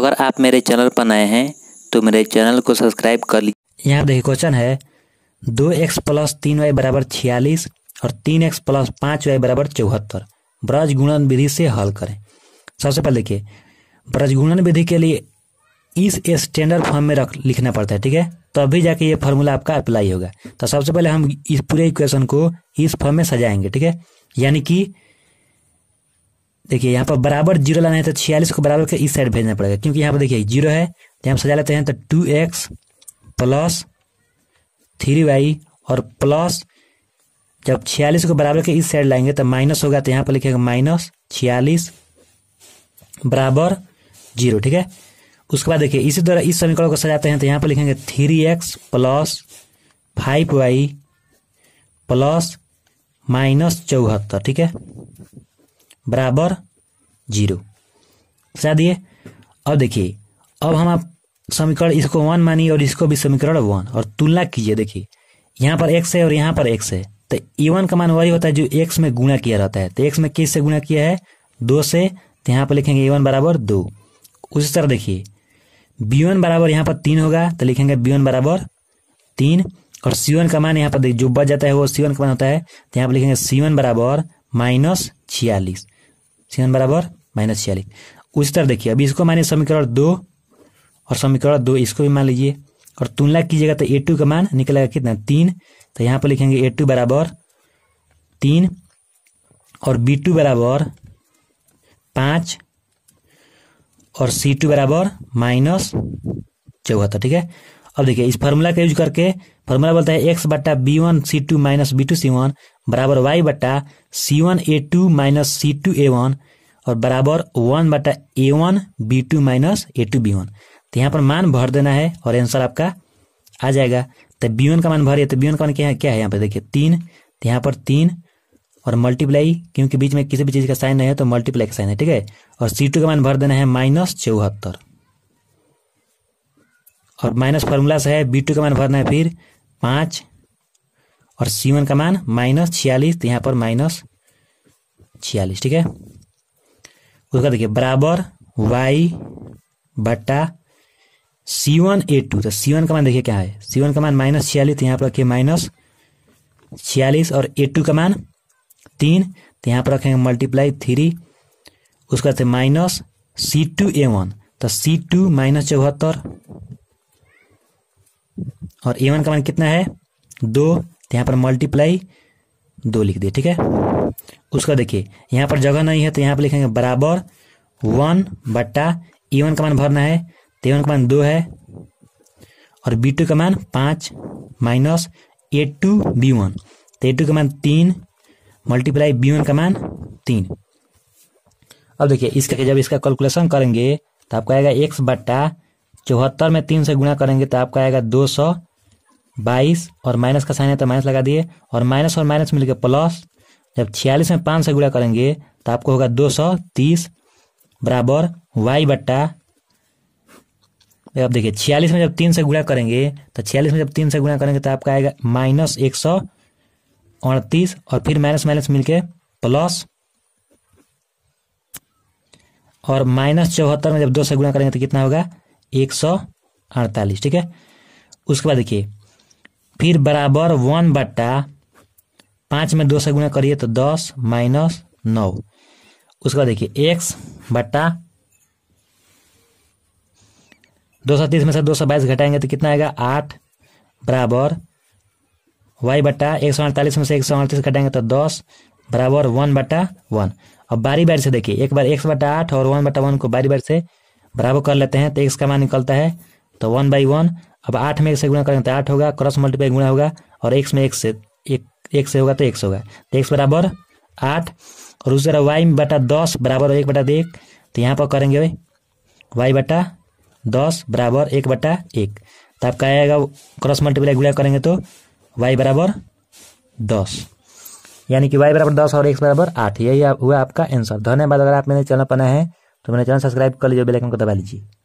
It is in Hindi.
अगर आप मेरे चैनल पर नए हैं तो मेरे चैनल को सब्सक्राइब कर लीजिए यहाँ देखिए क्वेश्चन है दो एक्स प्लस तीन वाई बराबर छियालीस और तीन एक्स प्लस पाँच वाई बराबर चौहत्तर ब्रज गुणन विधि से हल करें सबसे पहले देखिए ब्रज गुणन विधि के लिए इस स्टैंडर्ड फॉर्म में रख लिखना पड़ता है ठीक है तभी जाके ये फॉर्मूला आपका अप्लाई होगा तो सबसे पहले हम इस पूरे इक्वेशन को इस फॉर्म में सजाएंगे ठीक है यानी कि देखिए यहाँ पर बराबर जीरो लाना है तो छियालीस को बराबर के इस साइड भेजना पड़ेगा क्योंकि यहाँ पर देखिए जीरो है तो हम सजा लेते हैं तो two X plus three Y और प्लस जब छियालीस को बराबर के इस साइड लाएंगे तो माइनस होगा तो यहाँ पर लिखेगा माइनस छियालीस बराबर जीरो ठीक है उसके बाद देखिए इसी द्वारा इस समीकरण को सजाते हैं तो यहाँ पर लिखेंगे three X plus five Y plus minus चौहत्तर ठीक है बराबर जीरो बता दिए अब देखिए अब हम आप समीकरण इसको वन मानिए और इसको भी समीकरण वन और तुलना कीजिए देखिए यहाँ पर एक्स है और यहाँ पर एक्स है तो ई का मान वही होता है जो एक्स में गुणा किया रहता है तो एक्स में किस से गुणा किया है दो से तो यहाँ पर लिखेंगे ई बराबर दो उसी तरह देखिए बी वन बराबर यहाँ पर तीन होगा तो लिखेंगे बी वन बराबर तीन और सी वन का मान यहाँ पर जो बच जाता है वो सी वन का मान होता है तो यहाँ पर लिखेंगे सी वन बराबर माइनस छियालीस सीधन बराबर माइनस छियालीस उस तरह देखिए अभी इसको मानिए समीकरण दो और समीकरण दो इसको भी मान लीजिए और तुलना कीजिएगा तो ए टू का मान निकलेगा कितना तीन तो यहाँ पर लिखेंगे ए टू बराबर तीन और बी टू बराबर पाँच और सी टू बराबर माइनस चौहत्तर ठीक है अब देखिए इस फार्मूला का यूज करके फार्मूला बोलता है एक्स बट्टा B one C two minus B two C one बराबर वाई बट्टा C one A two minus C two A one और बराबर वन बट्टा A one B two minus A two B one तो यहाँ पर मान भर देना है और आंसर आपका आ जाएगा तो बी वन का मान है तो बी वन का मान क्या है क्या है यहाँ पर देखिए तीन तो यहाँ पर तीन और मल्टीप्लाई क्योंकि बीच में किसी भी चीज़ का साइन नहीं है तो मल्टीप्लाई का साइन है ठीक है और सी टू का मान भर देना है माइनस चौहत्तर और माइनस फार्मूला से है बी टू का मान भरना है फिर पाँच और सी का मान माइनस छियालीस तो यहाँ पर माइनस छियालीस ठीक है उसका देखिए बराबर वाई बट्टा सी वन ए टू तो सी का मान देखिए क्या है सी का मान माइनस छियालीस तो यहाँ पर रखिए माइनस छियालीस और ए का मान तीन तो यहाँ पर रखेंगे मल्टीप्लाई थ्री उसका से minus C two A one तो सी टू माइनस चौहत्तर और ए वन का मान कितना है दो तो यहाँ पर मल्टीप्लाई दो लिख दिए ठीक है उसका देखिए यहाँ पर जगह नहीं है तो यहाँ पर लिखेंगे बराबर वन बट्टा ई वन का मान भरना है तो ई वन का मान दो है और बी टू का मान पाँच minus A two B one तो ए टू का मान तीन मल्टीप्लाई बी वन का मान तीन अब देखिए इसका जब इसका कैलकुलेशन करेंगे तो आपका आएगा एक्स बट्टा चौहत्तर में तीन से गुणा करेंगे तो आपका आएगा दो सौ बाईस और माइनस का साइन है तो माइनस लगा दिए और माइनस और माइनस मिलकर प्लस जब छियालीस में पाँच से गुड़ा करेंगे तो आपको होगा दो सौ तीस बराबर वाई बट्टा अब देखिए छियालीस में जब तीन से गुड़ा करेंगे तो छियालीस में जब तीन से गुणा करेंगे तो आपका आएगा माइनस एक सौ अड़तीस और फिर माइनस माइनस मिलके प्लस और माइनस चौहत्तर में जब दो से गुणा करेंगे तो कितना होगा एक सौ अड़तालीस ठीक है उसके बाद देखिए फिर बराबर वन बट्टा पाँच में दो से गुना करिए तो दस माइनस नौ उसका देखिए एक्स बट्टा दो सौ तीस में से दो सौ बाईस घटाएंगे तो कितना आएगा आठ बराबर वाई बट्टा एक सौ अड़तालीस में से एक सौ अड़तीस घटाएंगे तो दस बराबर वन बट्टा वन अब बारी बारी से देखिए एक बार एक्स बट्टा आठ और वन बट्टा वन को बारी बारी से बराबर कर लेते हैं तो एक्स का मान निकलता है तो वन बाई वन अब आठ में एक से गुणा करेंगे तो आठ होगा क्रॉस मल्टीप्लाई गुणा होगा और एक्स में एक से एक एक से होगा तो एक होगा तो एक्स बराबर आठ और उसी वाई बटा दस बराबर एक बटा एक तो यहाँ पर करेंगे वाई बटा दस बराबर एक बटा एक तो आपका आएगा क्रॉस मल्टीप्लाई गुणा करेंगे तो वाई बराबर दस यानी कि वाई बराबर दस और एक्स बराबर आठ यही हुआ आपका आंसर धन्यवाद अगर आप मेरे चैनल पर है तो मेरे चैनल सब्सक्राइब कर लीजिए बेलाइकन को दबा लीजिए